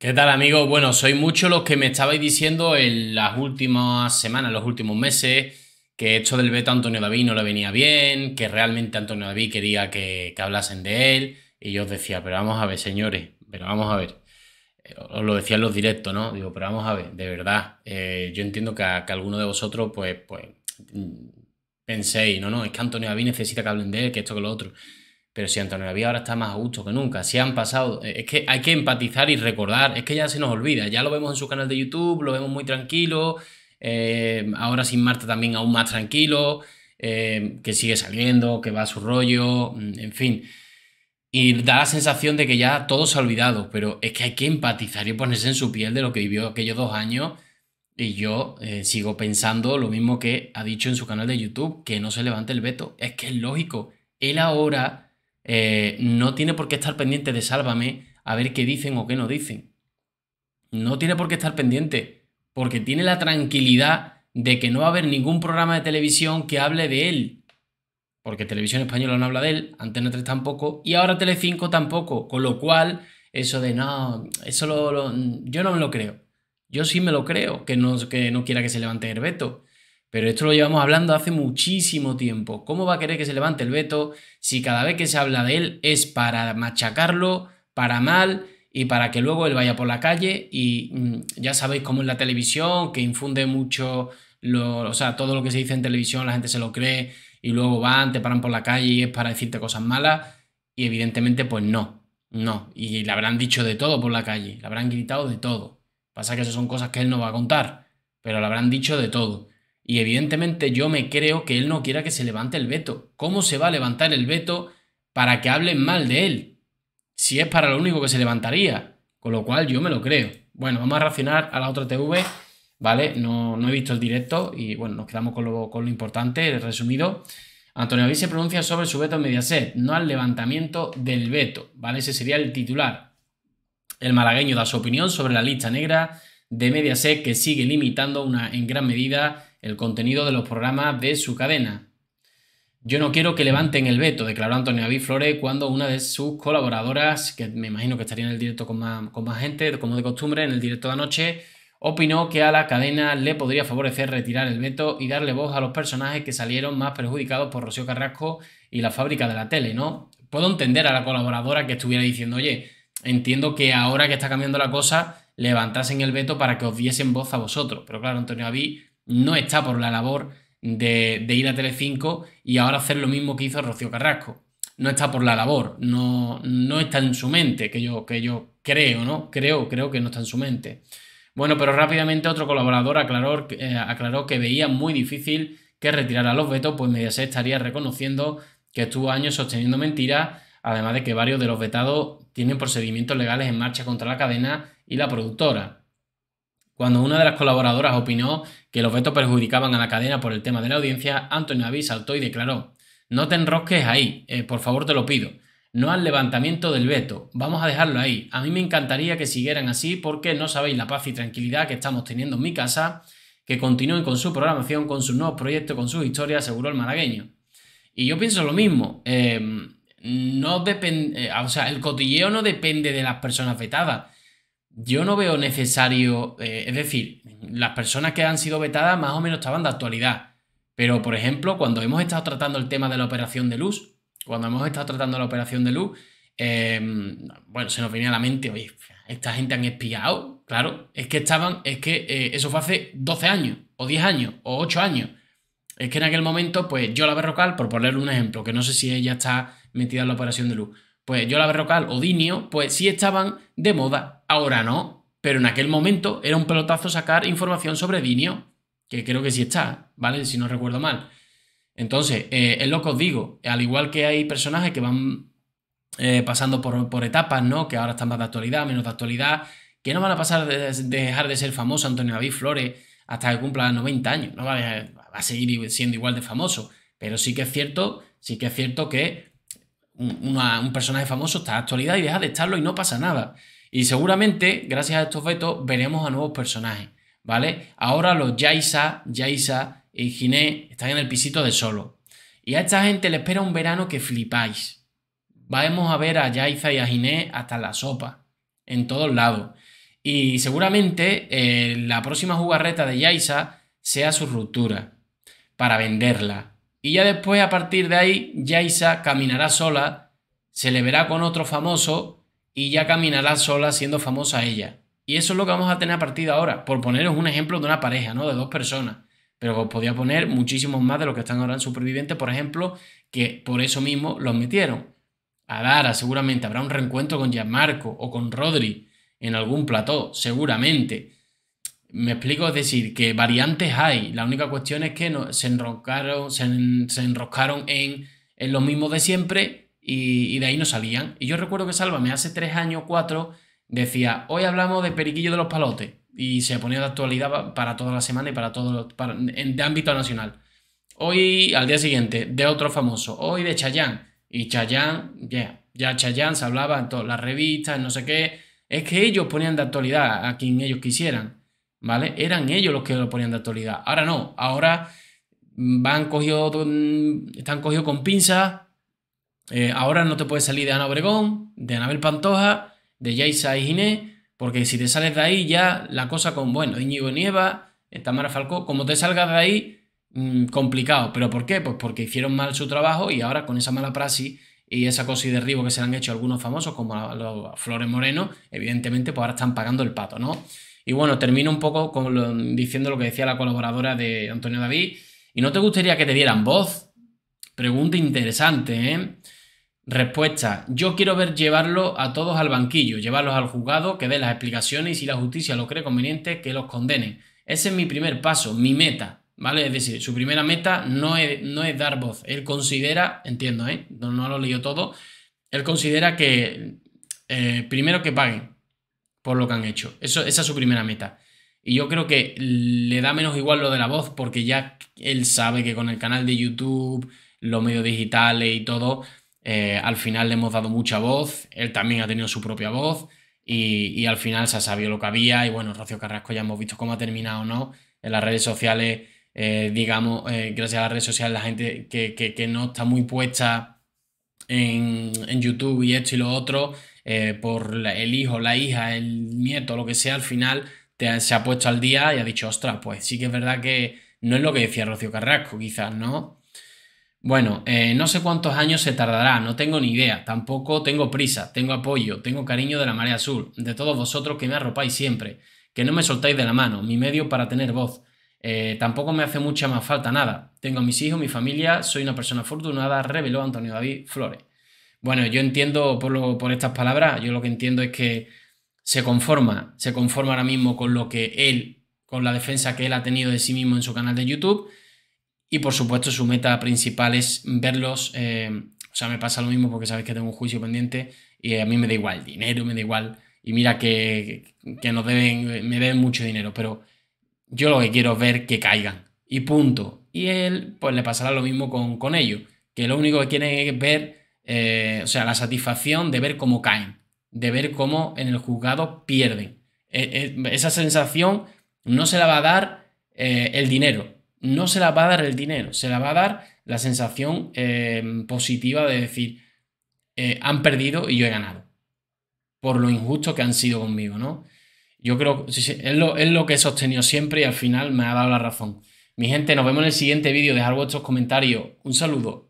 ¿Qué tal amigos? Bueno, soy muchos los que me estabais diciendo en las últimas semanas, los últimos meses, que esto del a Antonio David no le venía bien, que realmente Antonio David quería que, hablasen de él. Y yo os decía, pero vamos a ver, señores, pero vamos a ver. Eh, os lo decía en los directos, ¿no? Digo, pero vamos a ver, de verdad. Eh, yo entiendo que, algunos alguno de vosotros, pues, pues, mm, penséis, no, no, es que Antonio David necesita que hablen de él, que esto, que lo otro. Pero si Antonio Navia ahora está más a gusto que nunca, si han pasado, eh, es que hay que empatizar y recordar, es que ya se nos olvida, ya lo vemos en su canal de YouTube, lo vemos muy tranquilo, eh, ahora sin Marta también aún más tranquilo, eh, que sigue saliendo, que va a su rollo, mm, en fin. Y da la sensación de que ya todo se ha olvidado, pero es que hay que empatizar y ponerse en su piel de lo que vivió aquellos dos años. Y yo sigo pensando lo mismo que ha dicho en su canal de YouTube, que no se levante el veto. Es que es lógico. Él ahora eh, no tiene por qué estar pendiente de Sálvame a ver qué dicen o qué no dicen. No tiene por qué estar pendiente, porque tiene la tranquilidad de que no va a haber ningún programa de televisión que hable de él. Porque Televisión Española no habla de él, Antena 3 tampoco, y ahora Telecinco tampoco. Con lo cual, eso de no, eso lo, yo no me lo creo. Yo sí me lo creo, que no, que no quiera que se levante Herbeto. Pero esto lo llevamos hablando hace muchísimo tiempo. ¿Cómo va a querer que se levante el veto si cada vez que se habla de él es para machacarlo, para mal y para que luego él vaya por la calle y mm, ya sabéis cómo es la televisión, que infunde mucho, lo, o sea, todo lo que se dice en televisión la gente se lo cree y luego van, te paran por la calle y es para decirte cosas malas y evidentemente pues no, no. Y le habrán dicho de todo por la calle, le habrán gritado de todo. Pasa que esas son cosas que él no va a contar, pero le habrán dicho de todo. Y evidentemente yo me creo que él no quiera que se levante el veto. ¿Cómo se va a levantar el veto para que hablen mal de él? Si es para lo único que se levantaría. Con lo cual yo me lo creo. Bueno, vamos a reaccionar a la otra TV, ¿vale? No, he visto el directo y bueno, nos quedamos con lo, con lo importante, resumido. Antonio David se pronuncia sobre su veto en Mediaset, no al levantamiento del veto, ¿vale? Ese sería el titular. El malagueño da su opinión sobre la lista negra de Mediaset que sigue limitando una, en gran medida el contenido de los programas de su cadena. Yo no quiero que levanten el veto, declaró Antonio David Flores cuando una de sus colaboradoras, que me imagino que estaría en el directo con más, con más gente, como de costumbre, en el directo de anoche, opinó que a la cadena le podría favorecer retirar el veto y darle voz a los personajes que salieron más perjudicados por Rocío Carrasco y la fábrica de la tele, ¿no? Puedo entender a la colaboradora que estuviera diciendo, oye, entiendo que ahora que está cambiando la cosa, levantasen el veto para que os diesen voz a vosotros. Pero claro, Antonio David no está por la labor de, ir a Telecinco y ahora hacer lo mismo que hizo Rocío Carrasco. No está por la labor, no, no está en su mente, que yo, que yo creo, ¿no? Creo, creo que no está en su mente. Bueno, pero rápidamente otro colaborador aclaró, eh, aclaró que veía muy difícil que retirara los vetos, pues Mediaset estaría reconociendo que estuvo años sosteniendo mentiras, además de que varios de los vetados tienen procedimientos legales en marcha contra la cadena y la productora. Cuando una de las colaboradoras opinó que los vetos perjudicaban a la cadena por el tema de la audiencia, Antonio avis saltó y declaró: No te enrosques ahí, eh, por favor te lo pido. No al levantamiento del veto, vamos a dejarlo ahí. A mí me encantaría que siguieran así porque no sabéis la paz y tranquilidad que estamos teniendo en mi casa, que continúen con su programación, con sus nuevos proyectos, con sus historias, aseguró el malagueño. Y yo pienso lo mismo. Em, no depende, eh, o sea, el cotilleo no depende de las personas vetadas yo no veo necesario, eh, es decir, las personas que han sido vetadas más o menos estaban de actualidad. Pero, por ejemplo, cuando hemos estado tratando el tema de la operación de luz, cuando hemos estado tratando la operación de luz, em, bueno, se nos venía a la mente, oye, esta gente han espiado, claro, es que estaban, es que eh, eso fue hace 12 años, o 10 años, o 8 años. Es que en aquel momento, pues yo la Berrocal, por ponerle un ejemplo, que no sé si ella está metida en la operación de luz, pues yo la Berrocal o Dinio, pues sí estaban de moda, ahora no. Pero en aquel momento era un pelotazo sacar información sobre Dinio, que creo que sí está, ¿vale? Si no recuerdo mal. Entonces, eh, es lo que os digo, al igual que hay personajes que van eh, pasando por, etapas, ¿no? Que ahora están más de actualidad, menos de actualidad, que no van a pasar de, dejar de ser famoso Antonio David Flores hasta que cumpla 90 años, no a, va a seguir siendo igual de famoso. Pero sí que es cierto, sí que es cierto que un personaje famoso está en actualidad y deja de estarlo y no pasa nada. Y seguramente, gracias a estos vetos, veremos a nuevos personajes, ¿vale? Ahora los Yaisa, Yaisa y Giné están en el pisito de solo. Y a esta gente le espera un verano que flipáis. Vamos a ver a Yaisa y a Giné hasta la sopa, en todos lados. Y seguramente eh, la próxima jugarreta de Yaisa sea su ruptura, para venderla, y ya después, a partir de ahí, Yaisa caminará sola, se le verá con otro famoso y ya caminará sola siendo famosa ella. Y eso es lo que vamos a tener a partir de ahora, por poneros un ejemplo de una pareja, ¿no? De dos personas. Pero os podía poner muchísimos más de los que están ahora en Supervivientes por ejemplo, que por eso mismo los metieron. A Dara seguramente habrá un reencuentro con Gianmarco o con Rodri en algún plató, seguramente. Me explico, es decir, que variantes hay. La única cuestión es que se enroscaron, se, en, enroscaron en, lo mismo de siempre y, de ahí no salían. Y yo recuerdo que Sálvame hace tres años, cuatro, decía, hoy hablamos de Periquillo de los Palotes. Y se ponía de actualidad para toda la semana y para todo, el de ámbito nacional. Hoy, al día siguiente, de otro famoso. Hoy de Chayán. Y Chayán, ya Chayán se hablaba en todas las revistas, no sé qué. Es que ellos ponían de actualidad a quien ellos quisieran. ¿vale? Eran ellos los que lo ponían de actualidad. Ahora no, ahora mm, van cogido, mm, están cogidos con pinzas. Eh, ahora no te puedes salir de Ana Obregón, de Anabel Pantoja, de Jaisa y porque si te sales de ahí ya la cosa con, bueno, Íñigo Nieva, eh, Tamara Falcó, como te salgas de ahí, mm, complicado. ¿Pero por qué? Pues porque hicieron mal su trabajo y ahora con esa mala praxis y esa cosa y derribo que se le han hecho algunos famosos, como Flores Moreno, evidentemente pues ahora están pagando el pato, ¿no? Y bueno, termino un poco diciendo lo que decía la colaboradora de Antonio David. ¿Y no te gustaría que te dieran voz? Pregunta interesante, ¿eh? Respuesta. Yo quiero ver llevarlo a todos al banquillo, llevarlos al juzgado, que dé las explicaciones y si la justicia lo cree conveniente, que los condenen. Ese es mi primer paso, mi meta, ¿vale? Es decir, su primera meta no es, no es dar voz. Él considera, entiendo, ¿eh? No, lo lo leído todo. Él considera que eh, primero que paguen, por lo que han hecho. Eso, esa es su primera meta. Y yo creo que le da menos igual lo de la voz porque ya él sabe que con el canal de YouTube, los medios digitales y todo, eh, al final le hemos dado mucha voz, él también ha tenido su propia voz y, al final se ha sabido lo que había y bueno, Rocío Carrasco ya hemos visto cómo ha terminado, ¿no? En las redes sociales, eh, digamos, eh, gracias a las redes sociales, la gente que, no está muy puesta en, en YouTube y esto y lo otro, eh, por el hijo, la hija, el nieto, lo que sea, al final se ha puesto al día y ha dicho, ostras, pues sí que es verdad que no es lo que decía Rocío Carrasco, quizás, ¿no? Bueno, eh, no sé cuántos años se tardará, no tengo ni idea, tampoco tengo prisa, tengo apoyo, tengo cariño de la Marea Azul, de todos vosotros que me arropáis siempre, que no me soltáis de la mano, mi medio para tener voz. Eh, tampoco me hace mucha más falta nada. Tengo a mis hijos, mi familia, soy una persona afortunada, reveló Antonio David Flores. Bueno, yo entiendo por, por estas palabras, yo lo que entiendo es que se conforma, se conforma ahora mismo con lo que él, con la defensa que él ha tenido de sí mismo en su canal de YouTube. Y por supuesto, su meta principal es verlos. Eh, o sea, me pasa lo mismo porque sabes que tengo un juicio pendiente y a mí me da igual dinero, me da igual. Y mira que, que nos deben, me deben mucho dinero, pero yo lo que quiero es ver que caigan. Y punto. Y él, pues le pasará lo mismo con, ellos... que lo único que quieren es ver eh, o sea, la satisfacción de ver cómo caen, de ver cómo en el juzgado pierden. Eh, eh, esa sensación no se la va a dar el dinero, no se la va a dar el dinero, se la va a dar la sensación positiva de decir, han perdido y yo he ganado, por lo injusto que han sido conmigo, ¿no? Yo creo que es lo, es lo que he sostenido siempre y al final me ha dado la razón. Mi gente, nos vemos en el siguiente vídeo. Dejad vuestros comentarios. Un saludo.